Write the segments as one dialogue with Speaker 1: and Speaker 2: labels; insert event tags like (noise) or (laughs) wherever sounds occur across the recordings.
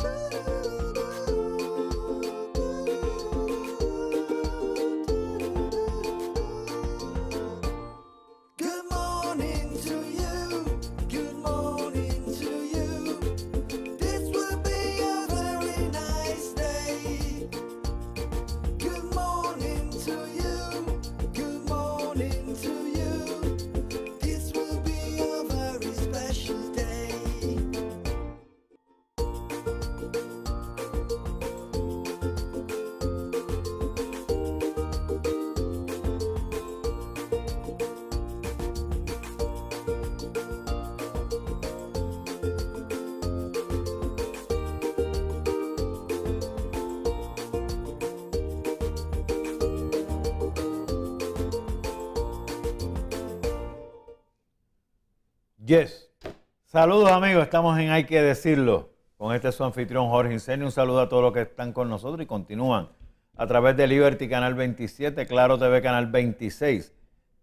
Speaker 1: do.
Speaker 2: Yes. Saludos amigos, estamos en Hay que decirlo. Con este su anfitrión Jorge Insenio. Un saludo a todos los que están con nosotros y continúan a través de Liberty Canal 27, Claro TV Canal 26,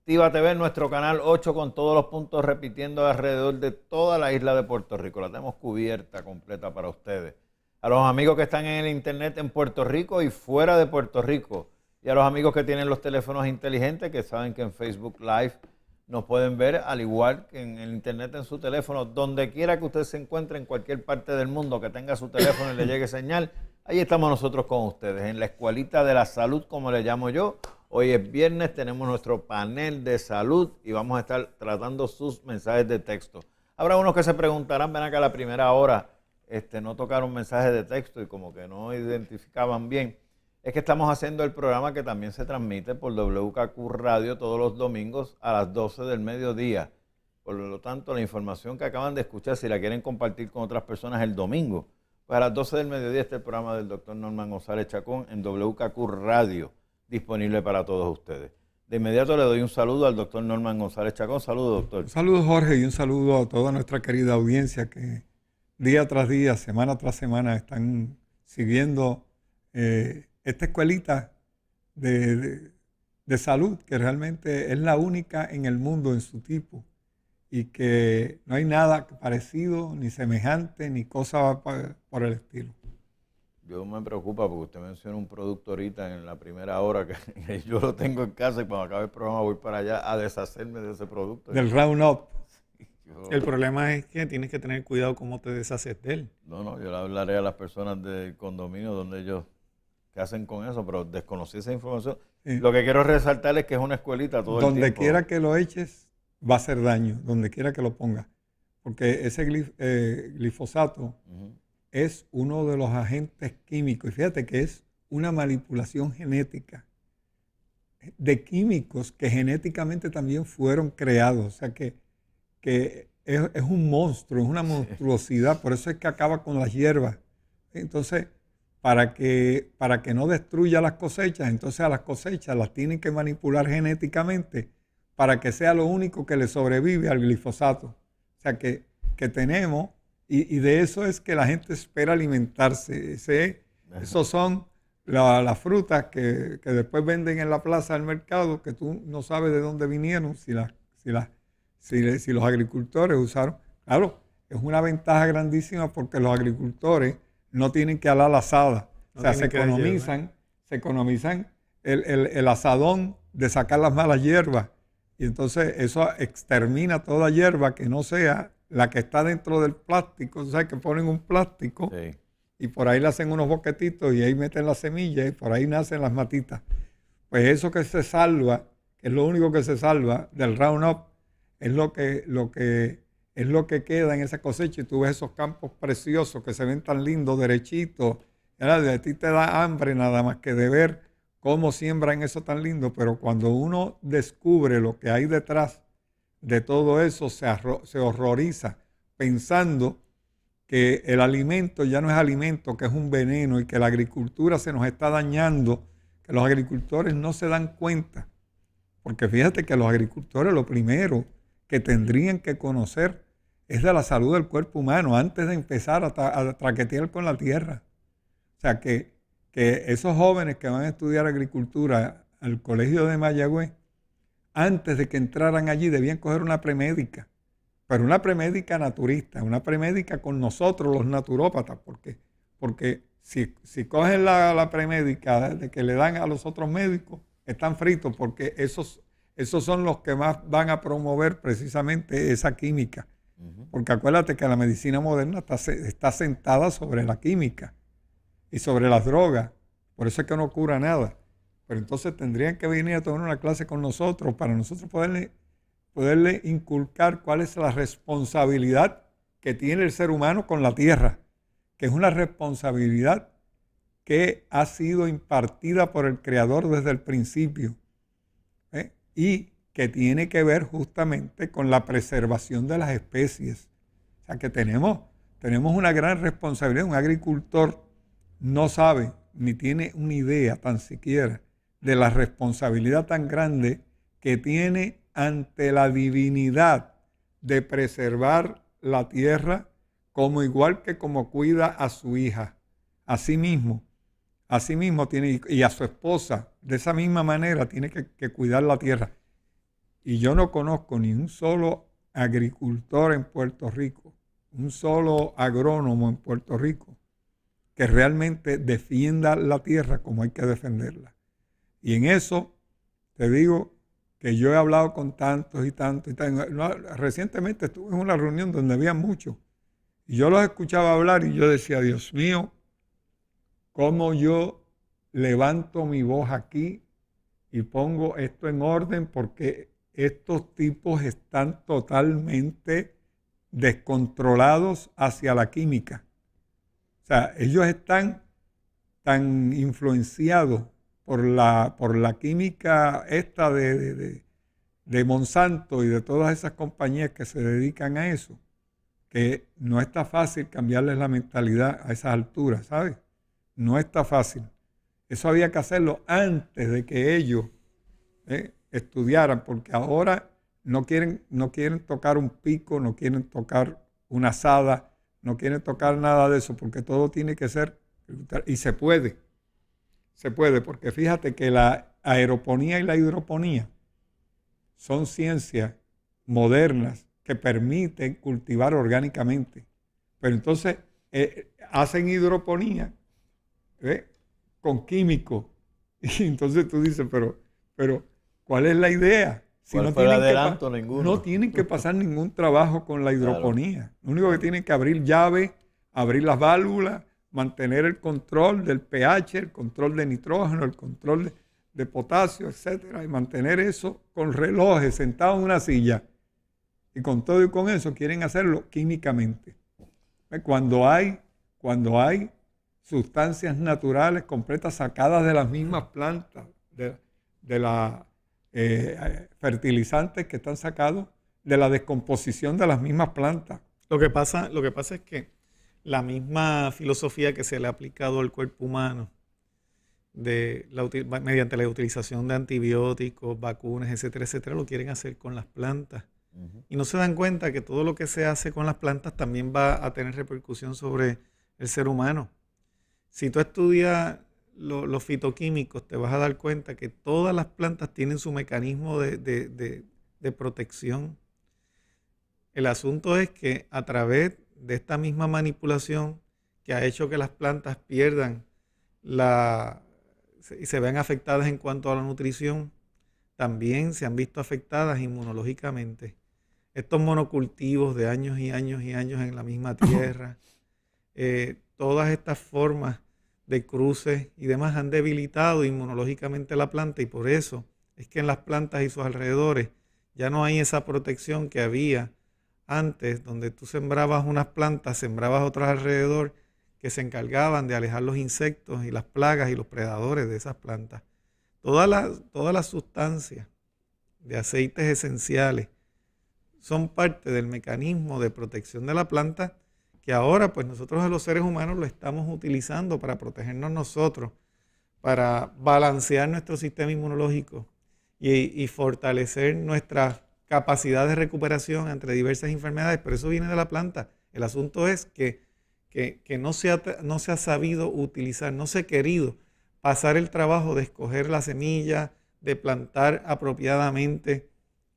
Speaker 2: Tiva TV, nuestro canal 8 con todos los puntos repitiendo alrededor de toda la isla de Puerto Rico. La tenemos cubierta completa para ustedes. A los amigos que están en el internet en Puerto Rico y fuera de Puerto Rico. Y a los amigos que tienen los teléfonos inteligentes que saben que en Facebook Live nos pueden ver al igual que en el internet, en su teléfono, donde quiera que usted se encuentre, en cualquier parte del mundo, que tenga su teléfono y le llegue señal. Ahí estamos nosotros con ustedes, en la escuelita de la salud, como le llamo yo. Hoy es viernes, tenemos nuestro panel de salud y vamos a estar tratando sus mensajes de texto. Habrá unos que se preguntarán, ven acá a la primera hora, este, no tocaron mensajes de texto y como que no identificaban bien es que estamos haciendo el programa que también se transmite por WKQ Radio todos los domingos a las 12 del mediodía. Por lo tanto, la información que acaban de escuchar, si la quieren compartir con otras personas el domingo, pues a las 12 del mediodía está el programa del doctor Norman González Chacón en WKQ Radio, disponible para todos ustedes. De inmediato le doy un saludo al doctor Norman González Chacón. Saludos, doctor.
Speaker 1: Saludos, Jorge, y un saludo a toda nuestra querida audiencia que día tras día, semana tras semana, están siguiendo eh, esta escuelita de, salud, que realmente es la única en el mundo en su tipo, y que no hay nada parecido, ni semejante, ni cosa por el
Speaker 2: estilo. Yo me preocupa porque usted menciona un producto ahorita en la primera hora (laughs) que, yo lo tengo en casa y cuando acabe el programa voy para allá a deshacerme de ese producto.
Speaker 3: Del Roundup. el problema es que tienes que tener cuidado cómo te deshaces de él.
Speaker 2: No, no, yo le hablaré a las personas del condominio donde ellos qué hacen con eso, pero desconocí esa información. Lo que quiero resaltar es que es una escuelita todo Donde el tiempo. quiera
Speaker 1: que lo eches, va a hacer daño, donde quiera que lo pongas. Porque ese eh, glifosato es uno de los agentes químicos. Y fíjate que es una manipulación genética de químicos que genéticamente también fueron creados. O sea que, que es, es un monstruo, es una monstruosidad. Por eso es que acaba con las hierbas. Entonces, para que, para que no destruya las cosechas. Entonces a las cosechas las tienen que manipular genéticamente para que sea lo único que le sobrevive al glifosato. O sea que, tenemos, y, de eso es que la gente espera alimentarse. Ese, esos son las frutas que, después venden en la plaza del mercado, que tú no sabes de dónde vinieron, si, si, si, si los agricultores usaron. Claro, es una ventaja grandísima porque los agricultores no tienen que alar la asada. o sea, se economizan, se economizan el, el, asadón de sacar las malas hierbas. Y entonces eso extermina toda hierba que no sea la que está dentro del plástico. O sea, que ponen un plástico y por ahí le hacen unos boquetitos y ahí meten las semillas y por ahí nacen las matitas. Pues eso que se salva, que es lo único que se salva del Roundup, es lo que, lo que es lo que queda en esa cosecha y tú ves esos campos preciosos que se ven tan lindos, derechitos. A ti te da hambre nada más que de ver cómo siembran eso tan lindo, pero cuando uno descubre lo que hay detrás de todo eso, se, horroriza pensando que el alimento ya no es alimento, que es un veneno y que la agricultura se nos está dañando, que los agricultores no se dan cuenta. Porque fíjate que los agricultores lo primero que tendrían que conocer es de la salud del cuerpo humano antes de empezar a, traquetear con la tierra. O sea, que, esos jóvenes que van a estudiar agricultura al colegio de Mayagüez, antes de que entraran allí, debían coger una premédica, pero una premédica naturista, una premédica con nosotros los naturópatas, porque, porque si, cogen la, la premédica de que le dan a los otros médicos, están fritos, porque esos, esos son los que más van a promover precisamente esa química porque acuérdate que la medicina moderna está, está, sentada sobre la química y sobre las drogas. Por eso es que no cura nada. Pero entonces tendrían que venir a tomar una clase con nosotros para nosotros poderle, poderle inculcar cuál es la responsabilidad que tiene el ser humano con la tierra, que es una responsabilidad que ha sido impartida por el Creador desde el principio. ¿eh? Y que tiene que ver justamente con la preservación de las especies. O sea que tenemos, tenemos una gran responsabilidad. Un agricultor no sabe ni tiene una idea tan siquiera de la responsabilidad tan grande que tiene ante la divinidad de preservar la tierra como igual que como cuida a su hija, a sí mismo, a sí mismo tiene y a su esposa, de esa misma manera tiene que, que cuidar la tierra. Y yo no conozco ni un solo agricultor en Puerto Rico, un solo agrónomo en Puerto Rico, que realmente defienda la tierra como hay que defenderla. Y en eso te digo que yo he hablado con tantos y tantos y tantos. recientemente estuve en una reunión donde había muchos. Y yo los escuchaba hablar y yo decía, Dios mío, ¿cómo yo levanto mi voz aquí y pongo esto en orden? Porque estos tipos están totalmente descontrolados hacia la química. O sea, ellos están tan influenciados por la, por la química esta de, Monsanto y de todas esas compañías que se dedican a eso, que no está fácil cambiarles la mentalidad a esas alturas, ¿sabes? No está fácil. Eso había que hacerlo antes de que ellos ¿eh? estudiaran, porque ahora no quieren, no quieren tocar un pico, no quieren tocar una asada, no quieren tocar nada de eso, porque todo tiene que ser, y se puede, se puede, porque fíjate que la aeroponía y la hidroponía son ciencias modernas que permiten cultivar orgánicamente. Pero entonces eh, hacen hidroponía ¿eh? con químico, (laughs) Y entonces tú dices, pero, pero ¿Cuál es la idea? no tienen, que pasar ningún trabajo con la hidroponía. Lo único que tienen que abrir llave, abrir las válvulas, mantener el control del pH, el control de nitrógeno, el control de, potasio, etcétera, y mantener eso con relojes, sentado en una silla. Y con todo y con eso quieren hacerlo químicamente. Eh, cuando hay, cuando hay sustancias naturales completas sacadas de las mismas plantas, de la eh, fertilizantes que están sacados de la descomposición de las mismas plantas. Lo que pasa, lo que pasa es que
Speaker 3: la misma filosofía que se le ha aplicado al cuerpo humano de mediante la utilización de antibióticos, vacunas, etcétera, etcétera, lo quieren hacer con las plantas. Y no se dan cuenta que todo lo que se hace con las plantas también va a tener repercusión sobre el ser humano. Si tú estudias los fitoquímicos, te vas a dar cuenta que todas las plantas tienen su mecanismo de, protección. El asunto es que a través de esta misma manipulación que ha hecho que las plantas pierdan la y se vean afectadas en cuanto a la nutrición, también se han visto afectadas inmunológicamente. Estos monocultivos de años y años y años en la misma tierra, (laughs) eh, todas estas formas de cruces y demás han debilitado inmunológicamente la planta y por eso es que en las plantas y sus alrededores ya no hay esa protección que había antes, donde tú sembrabas unas plantas, sembrabas otras alrededor que se encargaban de alejar los insectos y las plagas y los predadores de esas plantas. Todas las, todas las sustancias de aceites esenciales son parte del mecanismo de protección de la planta que ahora pues nosotros los seres humanos lo estamos utilizando para protegernos nosotros, para balancear nuestro sistema inmunológico y, fortalecer nuestra capacidad de recuperación ante diversas enfermedades, pero eso viene de la planta. El asunto es que, no, se ha, no, se ha, sabido utilizar, no se ha querido pasar el trabajo de escoger la semilla, de plantar apropiadamente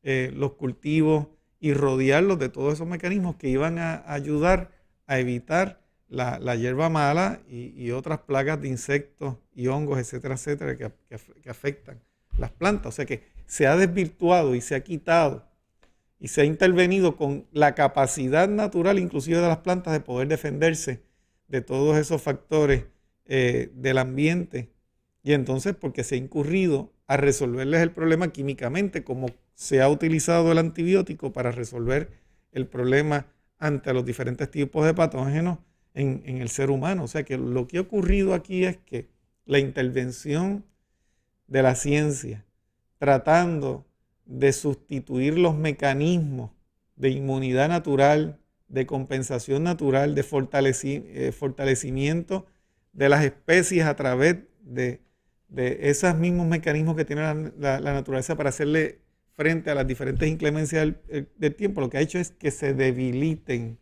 Speaker 3: eh, los cultivos y rodearlos de todos esos mecanismos que iban a ayudar a evitar la, hierba mala y, otras plagas de insectos y hongos, etcétera, etcétera, que, afectan las plantas. O sea que se ha desvirtuado y se ha quitado y se ha intervenido con la capacidad natural, inclusive de las plantas, de poder defenderse de todos esos factores eh, del ambiente. Y entonces, porque se ha incurrido a resolverles el problema químicamente, como se ha utilizado el antibiótico para resolver el problema ante los diferentes tipos de patógenos en, el ser humano. O sea que lo que ha ocurrido aquí es que la intervención de la ciencia tratando de sustituir los mecanismos de inmunidad natural, de compensación natural, de eh, fortalecimiento de las especies a través de, esos mismos mecanismos que tiene la naturaleza para hacerle frente a las diferentes inclemencias eh, del, tiempo, lo que ha hecho es que se debiliten,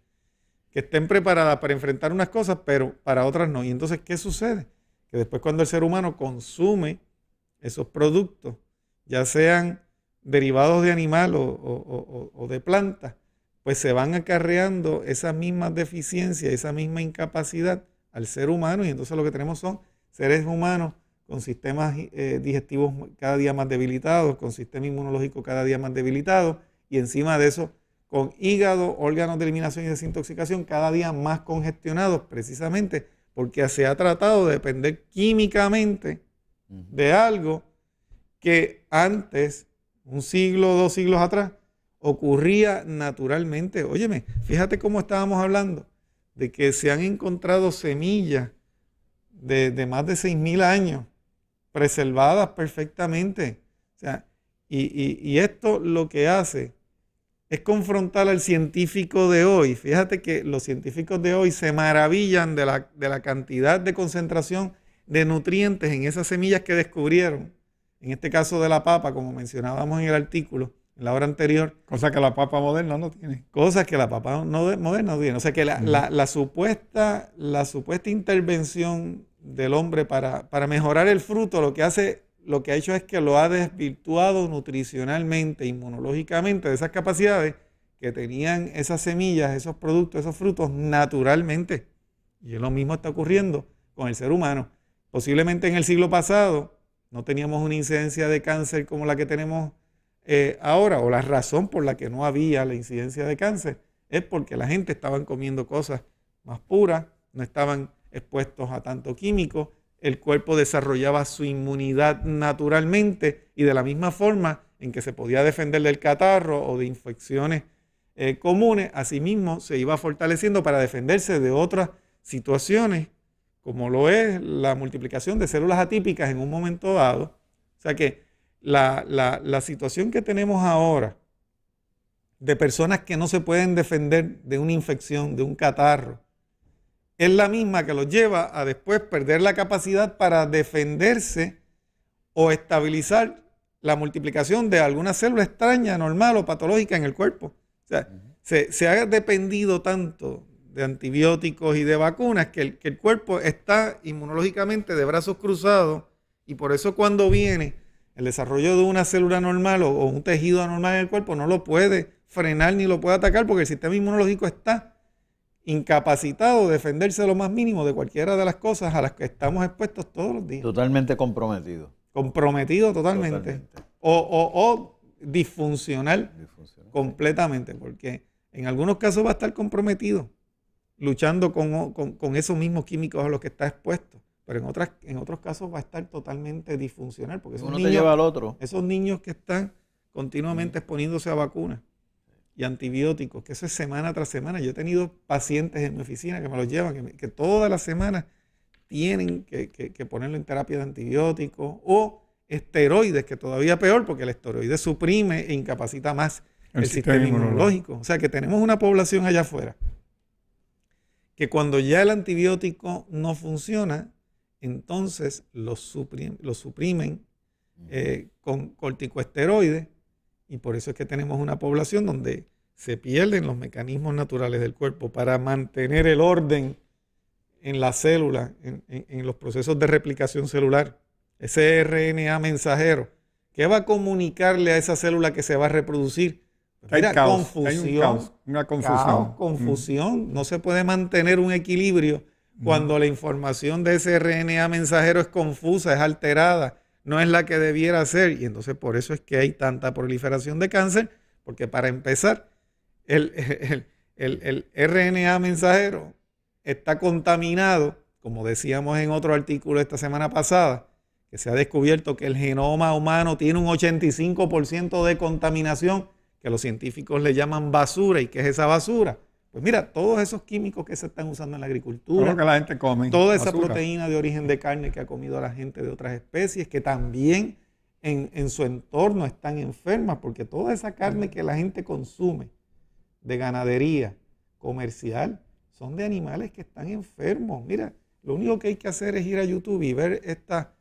Speaker 3: que estén preparadas para enfrentar unas cosas, pero para otras no. Y entonces, ¿qué sucede? Que después cuando el ser humano consume esos productos, ya sean derivados de animal o, o de planta, pues se van acarreando esas mismas deficiencias, esa misma incapacidad al ser humano y entonces lo que tenemos son seres humanos con sistemas eh, digestivos cada día más debilitados, con sistema inmunológico cada día más debilitado y encima de eso con hígado, órganos de eliminación y desintoxicación cada día más congestionados precisamente porque se ha tratado de depender químicamente de algo que antes, un siglo, dos siglos atrás, ocurría naturalmente. Óyeme, fíjate cómo estábamos hablando de que se han encontrado semillas de, de más de 6.000 años preservadas perfectamente. y, esto lo que hace es confrontar al científico de hoy. Fíjate que los científicos de hoy se maravillan de la, cantidad de concentración de nutrientes en esas semillas que descubrieron. En este caso de la papa, como mencionábamos en el artículo, en la hora anterior. Cosa que la papa moderna no tiene. Cosas que la papa no moderna no tiene. O sea que supuesta, la supuesta intervención del hombre para, mejorar el fruto, lo que hace, lo que ha hecho es que lo ha desvirtuado nutricionalmente, inmunológicamente, de esas capacidades que tenían esas semillas, esos productos, esos frutos naturalmente. Y es lo mismo está ocurriendo con el ser humano. Posiblemente en el siglo pasado no teníamos una incidencia de cáncer como la que tenemos eh, ahora, o la razón por la que no había la incidencia de cáncer, es porque la gente estaban comiendo cosas más puras, no estaban expuestos a tanto químico, el cuerpo desarrollaba su inmunidad naturalmente y de la misma forma en que se podía defender del catarro o de infecciones eh, comunes, asimismo se iba fortaleciendo para defenderse de otras situaciones, como lo es la multiplicación de células atípicas en un momento dado. O sea que la situación que tenemos ahora de personas que no se pueden defender de una infección, de un catarro, es la misma que los lleva a después perder la capacidad para defenderse o estabilizar la multiplicación de alguna célula extraña, normal o patológica en el cuerpo. O sea, se, ha dependido tanto de antibióticos y de vacunas que el, cuerpo está inmunológicamente de brazos cruzados y por eso cuando viene el desarrollo de una célula normal o, o un tejido anormal en el cuerpo no lo puede frenar ni lo puede atacar porque el sistema inmunológico está incapacitado de defenderse lo más mínimo de cualquiera de las cosas a las que estamos expuestos todos los días. Totalmente comprometido. Comprometido totalmente. O, disfuncional, completamente, porque en algunos casos va a estar comprometido luchando con, esos mismos químicos a los que está expuesto. Pero en, otras, en otros casos va a estar totalmente disfuncional. Porque esos otro. Esos niños que están continuamente exponiéndose a vacunas y antibióticos, que eso es semana tras semana. Yo he tenido pacientes en mi oficina que me los llevan, que, todas las semanas tienen que, ponerlo en terapia de antibióticos o esteroides, que todavía peor, porque el esteroide suprime e incapacita más el, sistema, inmunológico. O sea que tenemos una población allá afuera que cuando ya el antibiótico no funciona, entonces lo, lo suprimen eh, con corticoesteroides y por eso es que tenemos una población donde se pierden los mecanismos naturales del cuerpo para mantener el orden en la célula, en, los procesos de replicación celular. Ese RNA mensajero, que va a comunicarle a esa célula que se va a reproducir? hay confusión. Hay una confusión. Mm. No se puede mantener un equilibrio cuando mm. la información de ese RNA mensajero es confusa, es alterada no es la que debiera ser. Y entonces por eso es que hay tanta proliferación de cáncer, porque para empezar, el, (laughs) RNA mensajero está contaminado, como decíamos en otro artículo esta semana pasada, que se ha descubierto que el genoma humano tiene un 85% de contaminación, que los científicos le llaman basura. ¿Y qué es esa basura? Pues mira, todos esos químicos que se están usando en la agricultura, que la gente come, toda esa proteína de origen de carne que ha comido la gente de otras especies, que también en, su entorno están enfermas, porque toda esa carne que la gente consume de ganadería comercial son de animales que están enfermos. Mira, lo único que hay que hacer es ir a YouTube y ver estos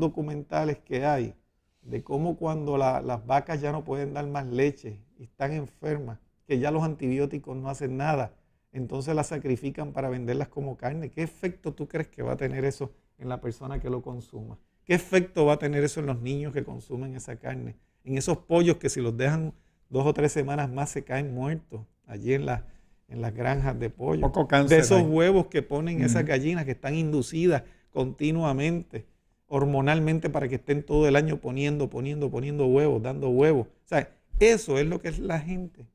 Speaker 3: documentales que hay de cómo cuando las vacas ya no pueden dar más leche y están enfermas, que ya los antibióticos no hacen nada, entonces las sacrifican para venderlas como carne. ¿Qué efecto tú crees que va a tener eso en la persona que lo consuma? ¿Qué efecto va a tener eso en los niños que consumen esa carne? En esos pollos que si los dejan dos o tres semanas más se caen muertos allí en, la, en las granjas de pollo. de esos huevos que ponen esas gallinas que están inducidas continuamente, hormonalmente, para que estén todo el año poniendo, poniendo, poniendo huevos, dando huevos. O sea, eso es lo que es la gente.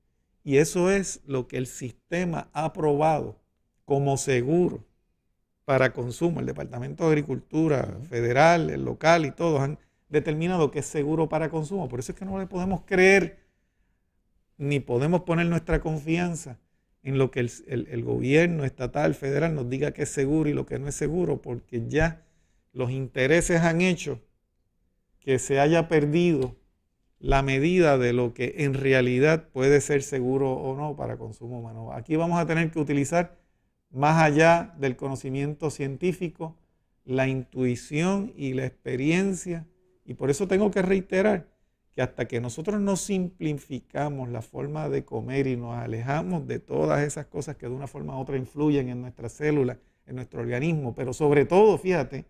Speaker 3: Y eso es lo que el sistema ha aprobado como seguro para consumo. El Departamento de Agricultura Federal, el local y todos han determinado que es seguro para consumo. Por eso es que no le podemos creer ni podemos poner nuestra confianza en lo que el, el, gobierno estatal, federal nos diga que es seguro y lo que no es seguro, porque ya los intereses han hecho que se haya perdido la medida de lo que en realidad puede ser seguro o no para consumo humano. Aquí vamos a tener que utilizar, más allá del conocimiento científico, la intuición y la experiencia. Y por eso tengo que reiterar que hasta que nosotros no simplificamos la forma de comer y nos alejamos de todas esas cosas que de una forma u otra influyen en nuestras células, en nuestro organismo, pero sobre todo, fíjate,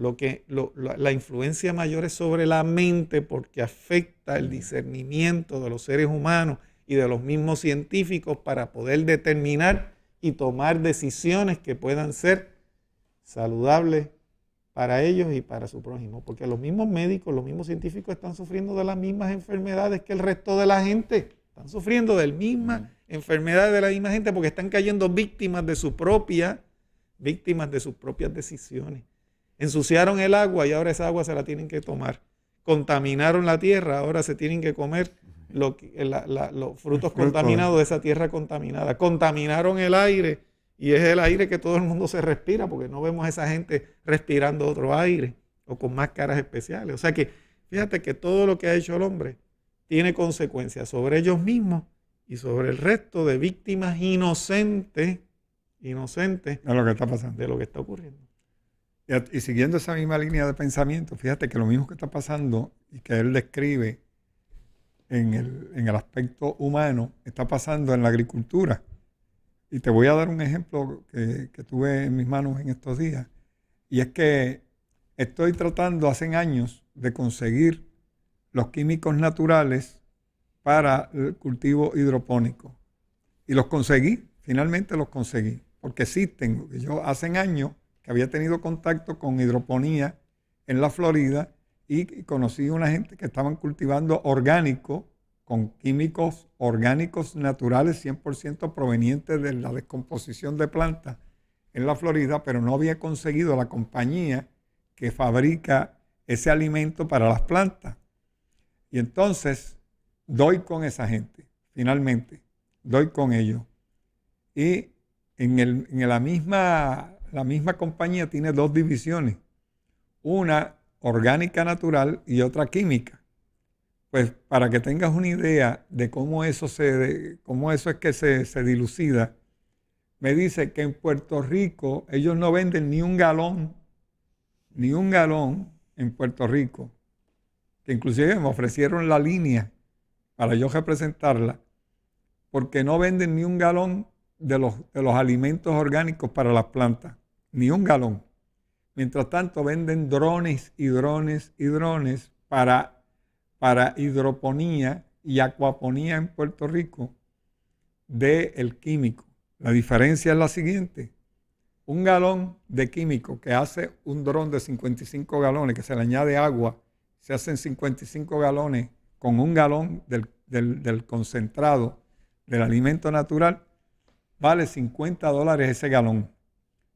Speaker 3: lo que, la, influencia mayor es sobre la mente porque afecta el discernimiento de los seres humanos y de los mismos científicos para poder determinar y tomar decisiones que puedan ser saludables para ellos y para su prójimo. Porque los mismos médicos, los mismos científicos están sufriendo de las mismas enfermedades que el resto de la gente. Están sufriendo de la misma enfermedad de la misma gente porque están cayendo víctimas de su propia, víctimas de sus propias decisiones. Ensuciaron el agua y ahora esa agua se la tienen que tomar. Contaminaron la tierra, ahora se tienen que comer los frutos contaminados de esa tierra contaminada. Contaminaron el aire y es el aire que todo el mundo se respira porque no vemos a esa gente respirando otro aire o con máscaras especiales. O sea que fíjate que todo lo que ha hecho el hombre tiene consecuencias sobre ellos mismos y sobre el resto de víctimas inocentes, inocentes de lo que está pasando, de lo que está ocurriendo.
Speaker 1: Y, siguiendo esa misma línea de pensamiento, fíjate que lo mismo que está pasando y que él describe en el, aspecto humano está pasando en la agricultura. Y te voy a dar un ejemplo que, que tuve en mis manos en estos días. Y es que estoy tratando hace años de conseguir los químicos naturales para el cultivo hidropónico. Y los conseguí, finalmente los conseguí, porque existen. Yo hace años había tenido contacto con hidroponía en la Florida y conocí a una gente que estaban cultivando orgánico con químicos orgánicos naturales 100% provenientes de la descomposición de plantas en la Florida, pero no había conseguido la compañía que fabrica ese alimento para las plantas. Y entonces doy con esa gente, finalmente, doy con ellos. Y en, en la misma la misma compañía tiene dos divisiones, una orgánica natural y otra química. Pues para que tengas una idea de cómo eso, se, eso es que se, dilucida, me dice que en Puerto Rico ellos no venden ni un galón, ni un galón en Puerto Rico, que inclusive me ofrecieron la línea para yo representarla, porque no venden ni un galón de los, de los alimentos orgánicos para las plantas ni un galón. Mientras tanto, venden drones y drones y drones para, para hidroponía y acuaponía en Puerto Rico del químico. La diferencia es la siguiente. Un galón de químico que hace un dron de 55 galones, que se le añade agua, se hacen 55 galones con un galón del concentrado del alimento natural, vale 50 dólares ese galón.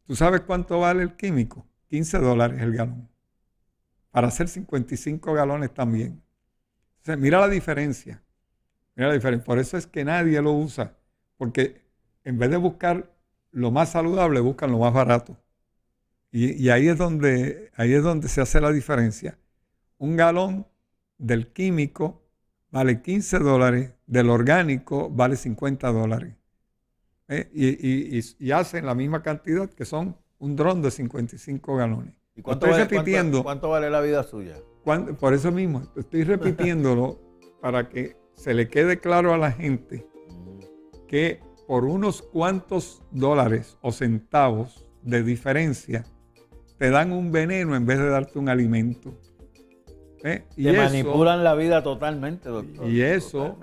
Speaker 1: ¿Tú sabes cuánto vale el químico? 15 dólares el galón. Para hacer 55 galones también. mira la diferencia. Mira la diferencia. Por eso es que nadie lo usa. Porque en vez de buscar lo más saludable, buscan lo más barato. Y, ahí, es donde, ahí es donde se hace la diferencia. Un galón del químico vale 15 dólares, del orgánico vale 50 dólares. ¿eh? y, hacen la misma cantidad que son un dron de 55 galones. ¿Y cuánto, estoy vale, repitiendo, cuánto,
Speaker 2: vale la vida suya?
Speaker 1: por eso mismo, estoy repitiéndolo (laughs) para que se le quede claro a la gente mm. que por unos cuantos dólares o centavos de diferencia te dan un veneno en vez de darte un alimento. ¿Eh? Y te manipulan
Speaker 2: la vida totalmente, doctor. Y
Speaker 1: eso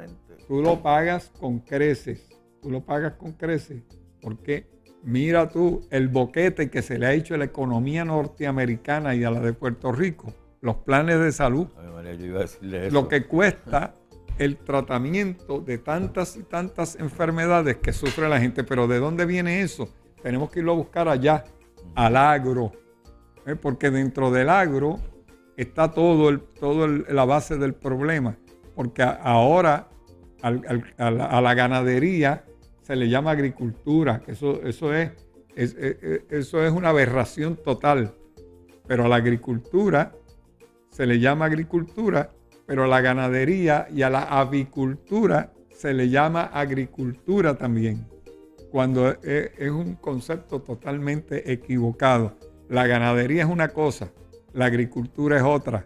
Speaker 1: tú lo pagas con creces tú lo pagas con creces, porque mira tú el boquete que se le ha hecho a la economía norteamericana y a la de Puerto Rico, los planes de salud, lo que cuesta el tratamiento de tantas y tantas enfermedades que sufre la gente. Pero ¿de dónde viene eso? Tenemos que irlo a buscar allá, al agro, ¿eh? porque dentro del agro está todo todo la base del problema, porque ahora a la ganadería se le llama agricultura, eso, eso, es, eso es una aberración total. Pero a la agricultura se le llama agricultura, pero a la ganadería y a la avicultura se le llama agricultura también, cuando es, es un concepto totalmente equivocado. La ganadería es una cosa, la agricultura es otra,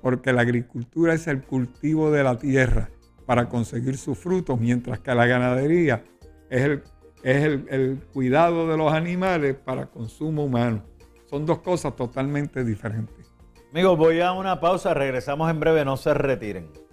Speaker 1: porque la agricultura es el cultivo de la tierra para conseguir sus frutos, mientras que la ganadería es, el, es el, cuidado
Speaker 2: de los animales para consumo humano. Son dos cosas totalmente diferentes. Amigos, voy a una pausa, regresamos en breve, no se retiren.